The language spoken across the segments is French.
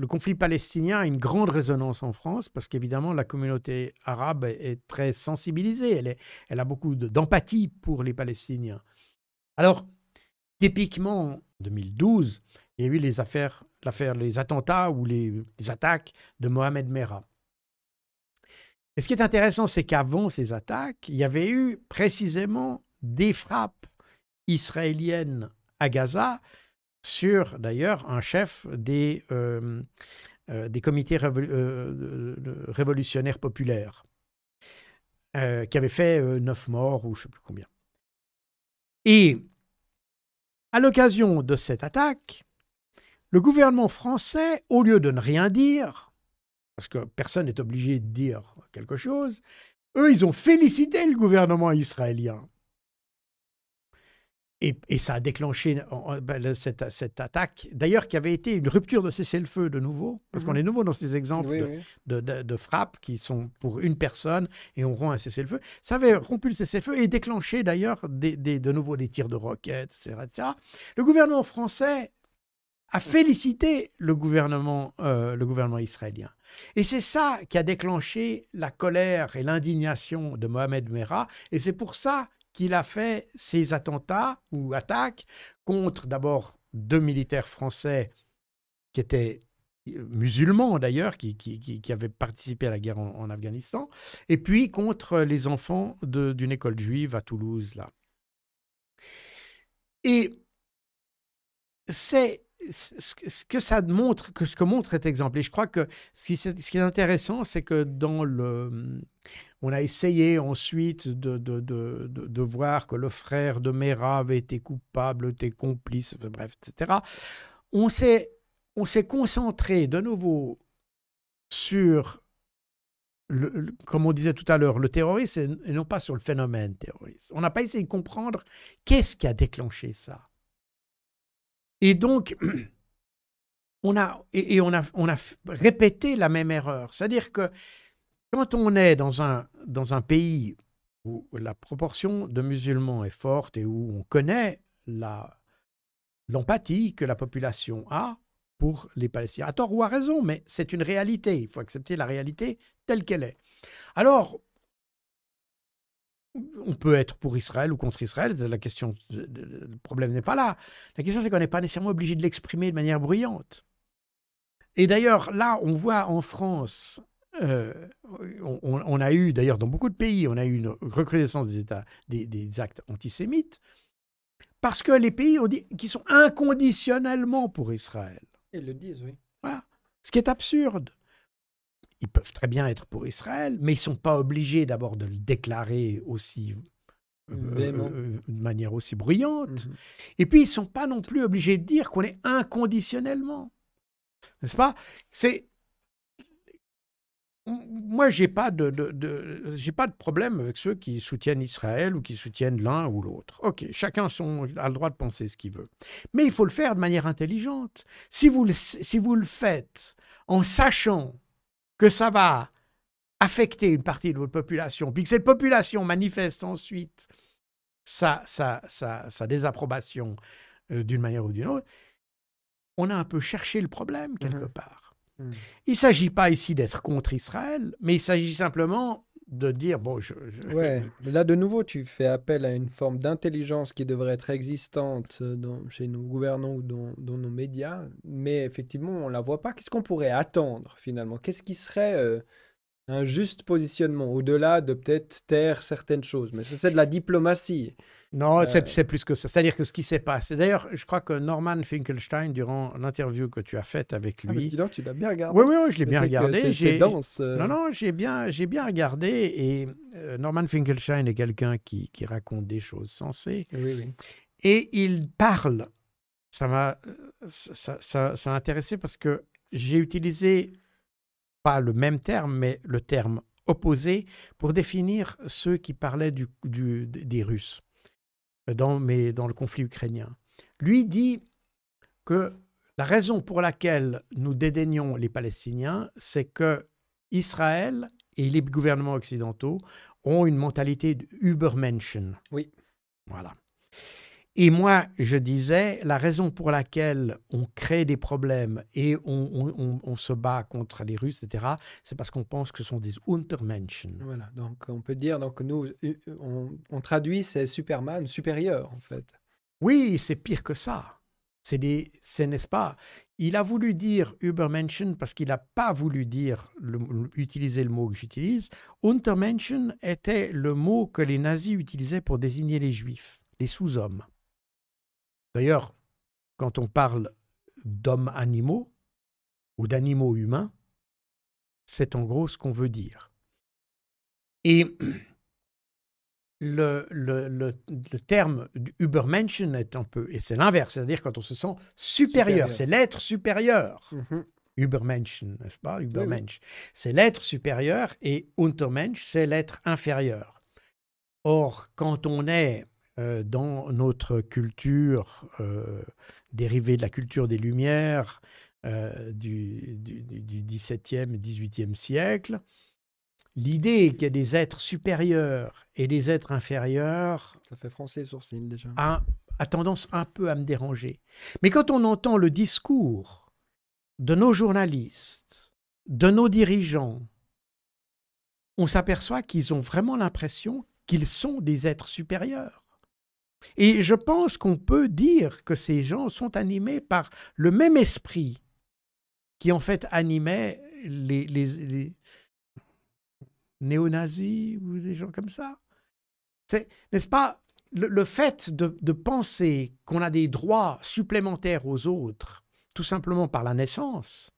le conflit palestinien a une grande résonance en France parce qu'évidemment la communauté arabe est, très sensibilisée, elle, a beaucoup d'empathie pour les Palestiniens. Alors, typiquement, en 2012, il y a eu les affaires, l'affaire, les attentats ou les, les attaques de Mohamed Merah. Et ce qui est intéressant, c'est qu'avant ces attaques, il y avait eu précisément des frappes israéliennes à Gaza sur d'ailleurs un chef des, euh, euh, comités euh, révolutionnaires populaires, qui avait fait neuf morts ou je ne sais plus combien. Et à l'occasion de cette attaque, le gouvernement français, au lieu de ne rien dire, parce que personne n'est obligé de dire quelque chose, eux, ils ont félicité le gouvernement israélien et, ça a déclenché ben, cette, attaque, d'ailleurs qui avait été une rupture de cessez-le-feu de nouveau, parce qu'on mhm. est nouveau dans ces exemples de, frappes qui sont pour une personne et on rompt un cessez-le-feu. Ça avait rompu le cessez-le-feu et déclenché d'ailleurs de nouveau des tirs de roquettes, etc., Le gouvernement français a félicité le gouvernement, euh, le gouvernement israélien. Et c'est ça qui a déclenché la colère et l'indignation de Mohamed Merah. Et c'est pour ça qu'il a fait ces attentats ou attaques contre d'abord deux militaires français qui étaient euh, musulmans d'ailleurs, qui, avaient participé à la guerre en, Afghanistan, et puis contre les enfants d'une école juive à Toulouse, là. Et c'est ce que ça montre, que ce que montre cet exemple, et je crois que ce qui, ce qui est intéressant, c'est que dans le, on a essayé ensuite de, de, voir que le frère de Mera avait été coupable, était complice, bref, etc. On s'est, on s'est concentré de nouveau sur, le, comme on disait tout à l'heure, le terrorisme et non pas sur le phénomène terroriste. On n'a pas essayé de comprendre qu'est-ce qui a déclenché ça. Et donc, on a, et, on, a, on a répété la même erreur. C'est-à-dire que quand on est dans un, dans un pays où la proportion de musulmans est forte et où on connaît la, l'empathie que la population a pour les Palestiniens. À tort ou à raison, mais c'est une réalité. Il faut accepter la réalité telle qu'elle est. Alors, on peut être pour Israël ou contre Israël. La question, le problème n'est pas là. La question, c'est qu'on n'est pas nécessairement obligé de l'exprimer de manière bruyante. Et d'ailleurs, là, on voit en France, euh, on, a eu, d'ailleurs, dans beaucoup de pays, on a eu une recrudescence des, des, actes antisémites, parce que les pays qui sont inconditionnellement pour Israël. Ils le disent, oui. Voilà. Ce qui est absurde ils peuvent très bien être pour Israël, mais ils ne sont pas obligés d'abord de le déclarer aussi euh, euh, euh, de manière aussi bruyante. Mhm. Et puis, ils ne sont pas non plus obligés de dire qu'on est inconditionnellement. N'est-ce pas C'est moi, j'ai pas de, j'ai pas de problème avec ceux qui soutiennent Israël ou qui soutiennent l'un ou l'autre. Ok, chacun a le droit de penser ce qu'il veut, mais il faut le faire de manière intelligente. Si vous si vous le faites en sachant que ça va affecter une partie de votre population, puis que cette population manifeste ensuite sa, désapprobation euh, d'une manière ou d'une autre, on a un peu cherché le problème quelque mmh part. Mmh. Il ne s'agit pas ici d'être contre Israël, mais il s'agit simplement de dire bon je, Ouais. là de nouveau tu fais appel à une forme d'intelligence qui devrait être existante euh, dans, chez nos gouvernants ou dans, nos médias mais effectivement on la voit pas qu'est-ce qu'on pourrait attendre finalement qu'est-ce qui serait euh, un juste positionnement au-delà de peut-être taire certaines choses mais ça c'est de la diplomatie non, euh, c'est plus que ça. C'est-à-dire que ce qui s'est passé. D'ailleurs, je crois que Norman Finkelstein, durant l'interview que tu as faite avec lui. Ah, mais tu l'as bien regardé. Oui, oui, je l'ai bien regardé. C'est dense. Euh. Non, non, j'ai bien, bien regardé. Et euh, Norman Finkelstein est quelqu'un qui, raconte des choses sensées. Oui, Et il parle. Ça m'a ça, ça, intéressé parce que j'ai utilisé, pas le même terme, mais le terme opposé pour définir ceux qui parlaient du, du, des Russes dans, mais dans le conflit ukrainien. Lui dit que la raison pour laquelle nous dédaignons les Palestiniens, c'est que Israël et les gouvernements occidentaux ont une mentalité d'Ubermenschen. Oui. Voilà. Et moi, je disais, la raison pour laquelle on crée des problèmes et on, se bat contre les Russes, etc., c'est parce qu'on pense que ce sont des Untermenschen. Voilà, donc on peut dire, donc nous, euh, on, traduit c'est Superman supérieur, en fait. Oui, c'est pire que ça. C'est des, n'est-ce pas Il a voulu dire Übermenschen parce qu'il n'a pas voulu dire utiliser le mot que j'utilise. Untermenschen était le mot que les nazis utilisaient pour désigner les juifs, les sous-hommes. D'ailleurs, quand on parle d'hommes animaux ou d'animaux humains, c'est en gros ce qu'on veut dire. Et le, le, terme Übermenschen est un peu, et c'est l'inverse, c'est-à-dire quand on se sent supérieur, c'est l'être supérieur. Mm n'est-ce pas Übermensch. C'est l'être supérieur et Untermensch, c'est l'être inférieur. Or, quand on est euh, dans notre culture euh, dérivée de la culture des Lumières euh, du, XVIIe et XVIIIe siècle, l'idée qu'il y a des êtres supérieurs et des êtres inférieurs. Ça fait français a tendance un peu à me déranger. Mais quand on entend le discours de nos journalistes, de nos dirigeants, on s'aperçoit qu'ils ont vraiment l'impression qu'ils sont des êtres supérieurs et je pense qu'on peut dire que ces gens sont animés par le même esprit qui en fait animait les, néo-nazis ou des gens comme ça. N'est-ce pas le, fait de, de penser qu'on a des droits supplémentaires aux autres, tout simplement par la naissance,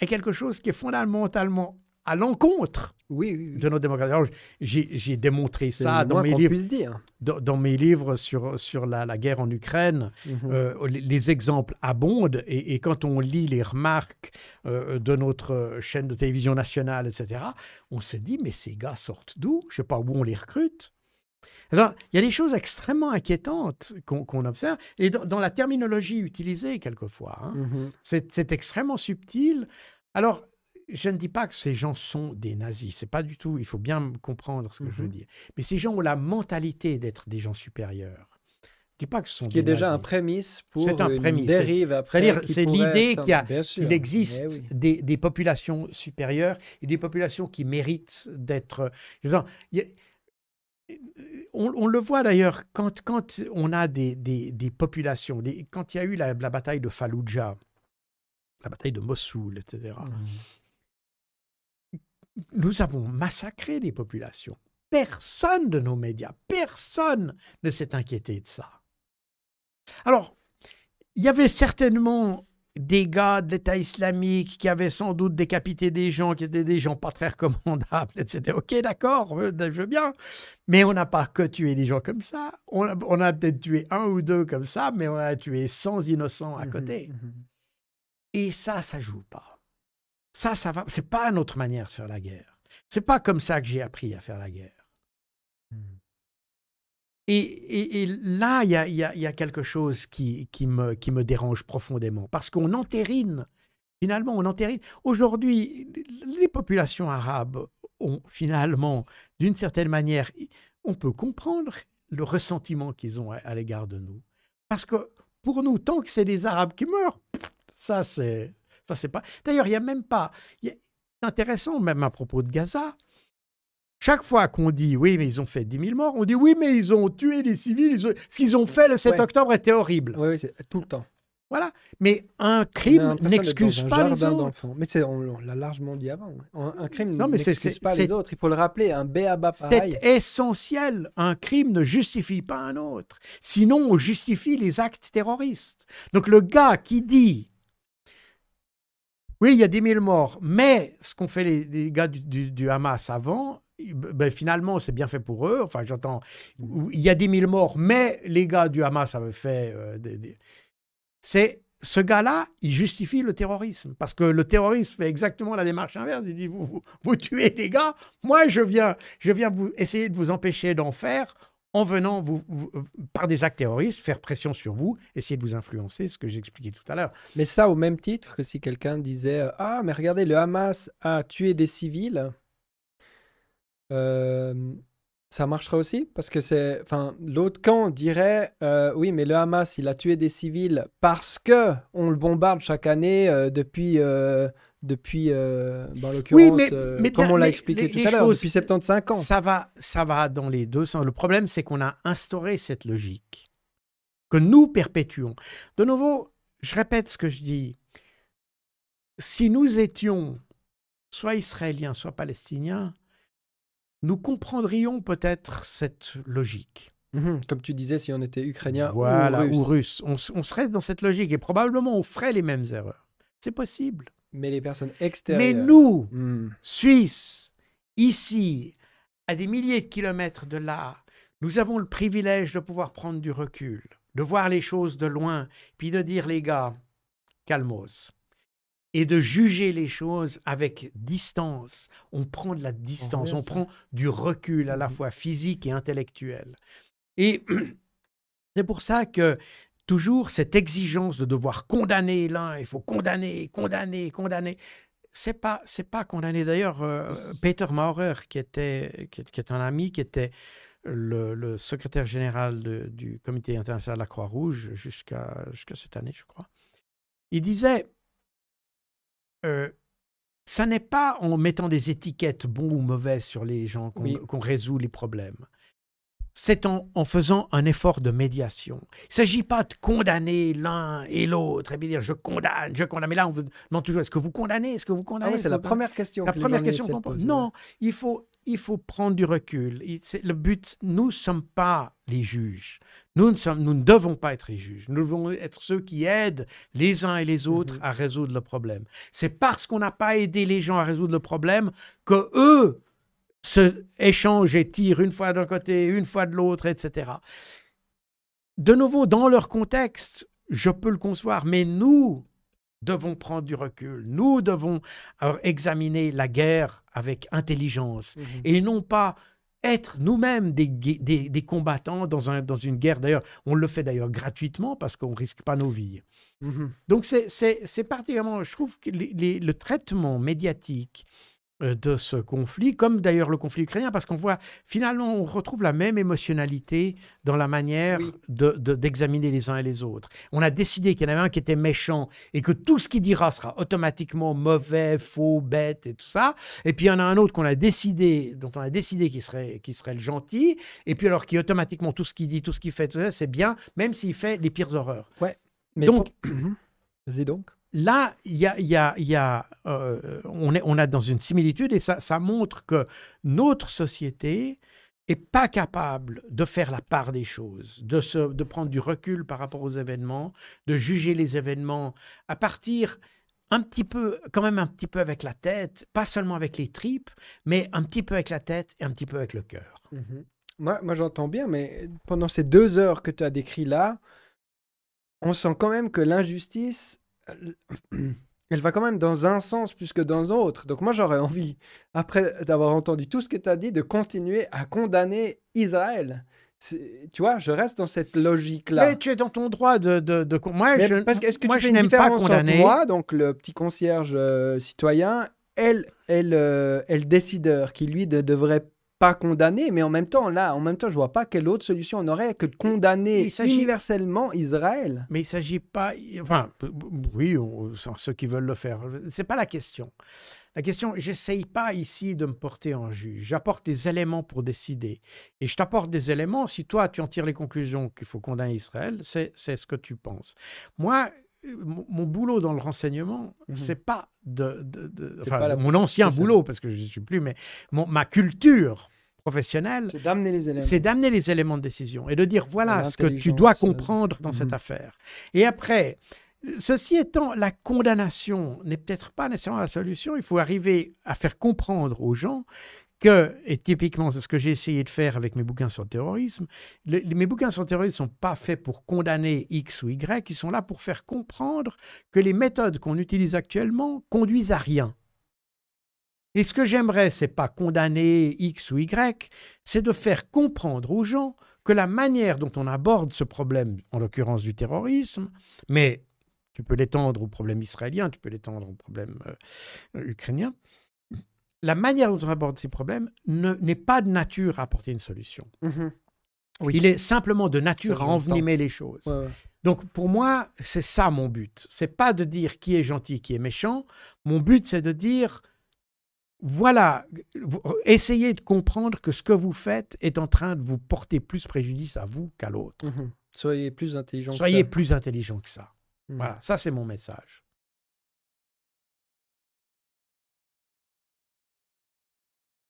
est quelque chose qui est fondamentalement à l'encontre oui, de notre démocratie. J'ai démontré ça dans mes, livres, dire. Dans, mes livres sur, sur la, guerre en Ukraine. Mhm. Euh, les, exemples abondent et, quand on lit les remarques euh, de notre chaîne de télévision nationale, etc., on se dit, mais ces gars sortent d'où Je ne sais pas où on les recrute. Alors, il y a des choses extrêmement inquiétantes qu'on observe, et dans, la terminologie utilisée quelquefois. Hein. Mhm. C'est extrêmement subtil. Alors, je ne dis pas que ces gens sont des nazis, c'est pas du tout, il faut bien comprendre ce que je veux mhm. dire. Mais ces gens ont la mentalité d'être des gens supérieurs. Je dis pas que ce, sont qui est déjà un prémisse pour un une dérive après. C'est l'idée qu'il existe eh des, populations supérieures et des populations qui méritent d'être. On, le voit d'ailleurs quand, on a des, populations, quand il y a eu la, bataille de Fallujah, la bataille de Mossoul, etc nous avons massacré les populations. Personne de nos médias, personne ne s'est inquiété de ça. Alors, il y avait certainement des gars de l'État islamique qui avaient sans doute décapité des gens, qui étaient des gens pas très recommandables, etc. Ok, d'accord, je veux bien. Mais on n'a pas que tué des gens comme ça. On a, peut-être tué un ou deux comme ça, mais on a tué 100 innocents à mmh côté. Mmh et ça, ça joue pas. Ça, ça va. C'est pas notre manière de faire la guerre. C'est pas comme ça que j'ai appris à faire la guerre. Hmm. Et, là, il y a, quelque chose qui, qui, me, qui me dérange profondément, parce qu'on entérine, finalement, on entérine. Aujourd'hui, les populations arabes ont finalement, d'une certaine manière, on peut comprendre le ressentiment qu'ils ont à, à l'égard de nous. Parce que pour nous, tant que c'est des Arabes qui meurent, ça c'est ça, c'est pas. D'ailleurs, il n'y a même pas. C'est intéressant, même à propos de Gaza. Chaque fois qu'on dit oui, mais ils ont fait 10 000 morts, on dit oui, mais ils ont tué des civils. Ce qu'ils ont fait le 7 octobre était horrible. Oui, tout le temps. Voilà. Mais un crime n'excuse pas les autres. Mais on, on l'a largement dit avant. Hein. Un, crime n'excuse pas les autres. Il faut le rappeler, un pareil. C'est essentiel. Un crime ne justifie pas un autre. Sinon, on justifie les actes terroristes. Donc le gars qui dit oui, il y a 10 000 morts, mais ce qu'ont fait les, gars du, Hamas avant, ben, finalement, c'est bien fait pour eux. Enfin, j'entends, mm. il y a 10 000 morts, mais les gars du Hamas avaient fait. Euh, c'est ce gars-là, il justifie le terrorisme. Parce que le terrorisme fait exactement la démarche inverse. Il dit, vous, tuez les gars, moi je viens, je viens vous essayer de vous empêcher d'en faire en venant vous, euh, par des actes terroristes faire pression sur vous, essayer de vous influencer, ce que j'expliquais tout à l'heure. Mais ça au même titre que si quelqu'un disait euh, Ah, mais regardez, le Hamas a tué des civils. Euh, ça marchera aussi parce que c'est, enfin, l'autre camp dirait, oui, mais le Hamas, il a tué des civils parce que on le bombarde chaque année depuis depuis, euh, ben oui, mais, euh, comme on l'a expliqué tout à l'heure, depuis 75 ans. Ça va, ça va dans les deux sens. Le problème, c'est qu'on a instauré cette logique que nous perpétuons. De nouveau, je répète ce que je dis. Si nous étions soit israéliens, soit palestiniens, nous comprendrions peut-être cette logique. Mhm, comme tu disais, si on était ukrainien ou russe. on serait dans cette logique et probablement on ferait les mêmes erreurs. C'est possible. Mais les personnes extérieures. Mais nous, hmm. Suisses, ici, à des milliers de kilomètres de là, nous avons le privilège de pouvoir prendre du recul, de voir les choses de loin, puis de dire, les gars, calmos. Et de juger les choses avec distance. On prend de la distance, on prend du recul à la mhm. fois physique et intellectuel. Et c'est pour ça que toujours cette exigence de devoir condamner l'un, il faut condamner, condamner, condamner. C'est pas, c'est pas condamner. D'ailleurs, euh, Peter Maurer, qui était, qui, est un ami, qui était le, secrétaire général du Comité international de la Croix-Rouge jusqu'à, jusqu'à cette année, je crois, il disait euh, ça n'est pas en mettant des étiquettes bon ou mauvais sur les gens qu'on résout les problèmes c'est en, faisant un effort de médiation. Il ne s'agit pas de condamner l'un et l'autre et bien dire je condamne, je condamne. Mais là, on vous demande toujours est-ce que vous condamnez Est-ce que vous condamnez ah C'est la première question. La première question qu'on pose. Non, il faut, il faut prendre du recul. le but, nous ne sommes pas les juges. Nous ne, nous ne devons pas être les juges. Nous devons être ceux qui aident les uns et les autres mm-hmm. à résoudre le problème. C'est parce qu'on n'a pas aidé les gens à résoudre le problème que eux se échangent et tirent une fois d'un côté, une fois de l'autre, etc. De nouveau, dans leur contexte, je peux le concevoir, mais nous devons prendre du recul, nous devons euh, examiner la guerre avec intelligence mhm. et non pas être nous-mêmes des, combattants dans, une guerre. D'ailleurs, on le fait d'ailleurs gratuitement parce qu'on ne risque pas nos vies. Mhm. Donc, c'est particulièrement, je trouve que le traitement médiatique euh, de ce conflit, comme d'ailleurs le conflit ukrainien, parce qu'on voit finalement, on retrouve la même émotionnalité dans la manière d'examiner les uns et les autres. On a décidé qu'il y en avait un qui était méchant et que tout ce qu'il dira sera automatiquement mauvais, faux, bête et tout ça. Et puis il y en a un autre qu'on a décidé, dont on a décidé qu'il serait, serait le gentil. Et puis alors qui automatiquement tout ce qu'il dit, tout ce qu'il fait, c'est bien, même s'il fait les pires horreurs. Ouais. Mais donc, donc là, y euh, on, est, on a dans une similitude et ça, montre que notre société est pas capable de faire la part des choses, de, prendre du recul par rapport aux événements, de juger les événements à partir un petit peu, quand même un petit peu avec la tête, pas seulement avec les tripes, mais un petit peu avec la tête et un petit peu avec le cœur. Mhm. Moi, j'entends bien, mais pendant ces deux heures que tu as décrit là, on sent quand même que l'injustice, elle va quand même dans un sens plus que dans l'autre. Donc moi, j'aurais envie, après d'avoir entendu tout ce que tu as dit, de continuer à condamner Israël. Tu vois, je reste dans cette logique-là. Mais tu es dans ton droit de... de, de... Moi, je, parce que, une différence pas condamner. moi, donc le petit concierge euh, citoyen, elle, elle, euh, elle décideur, qui lui devrait pas condamner, mais en même temps, là, en même temps, je vois pas quelle autre solution on aurait que de condamner universellement Israël. Mais il s'agit pas, enfin, oui, ceux qui veulent le faire, c'est pas la question. La question, j'essaye pas ici de me porter en juge. J'apporte des éléments pour décider. Et je t'apporte des éléments. Si toi, tu en tires les conclusions qu'il faut condamner Israël, c'est ce que tu penses. Moi, mon boulot dans le renseignement, mhm. c'est pas de, enfin, mon ancien boulot parce que je suis plus, mais ma culture professionnelle, c'est d'amener les éléments, c'est d'amener les éléments de décision et de dire voilà ce que tu dois euh, comprendre dans cette mhm. affaire. Et après, ceci étant, la condamnation n'est peut-être pas nécessairement la solution. Il faut arriver à faire comprendre aux gens et typiquement, c'est ce que j'ai essayé de faire avec mes bouquins sur le terrorisme, mes bouquins sur le terrorisme ne sont pas faits pour condamner X ou Y, ils sont là pour faire comprendre que les méthodes qu'on utilise actuellement conduisent à rien. Et ce que j'aimerais, c'est pas condamner X ou Y, c'est de faire comprendre aux gens que la manière dont on aborde ce problème, en l'occurrence du terrorisme, mais tu peux l'étendre au problème israélien, tu peux l'étendre au problème euh, ukrainien, la manière dont on aborde ces problèmes n'est pas de nature à apporter une solution. Mm-hmm. Il est simplement de nature à envenimer les choses. Donc pour moi, c'est ça mon but. C'est pas de dire qui est gentil, qui est méchant. Mon but, c'est de dire voilà, essayez de comprendre que ce que vous faites est en train de vous porter plus préjudice à vous qu'à l'autre. Mm-hmm. Soyez plus intelligent. Soyez que ça. plus intelligent que ça. Mm. Voilà, ça c'est mon message.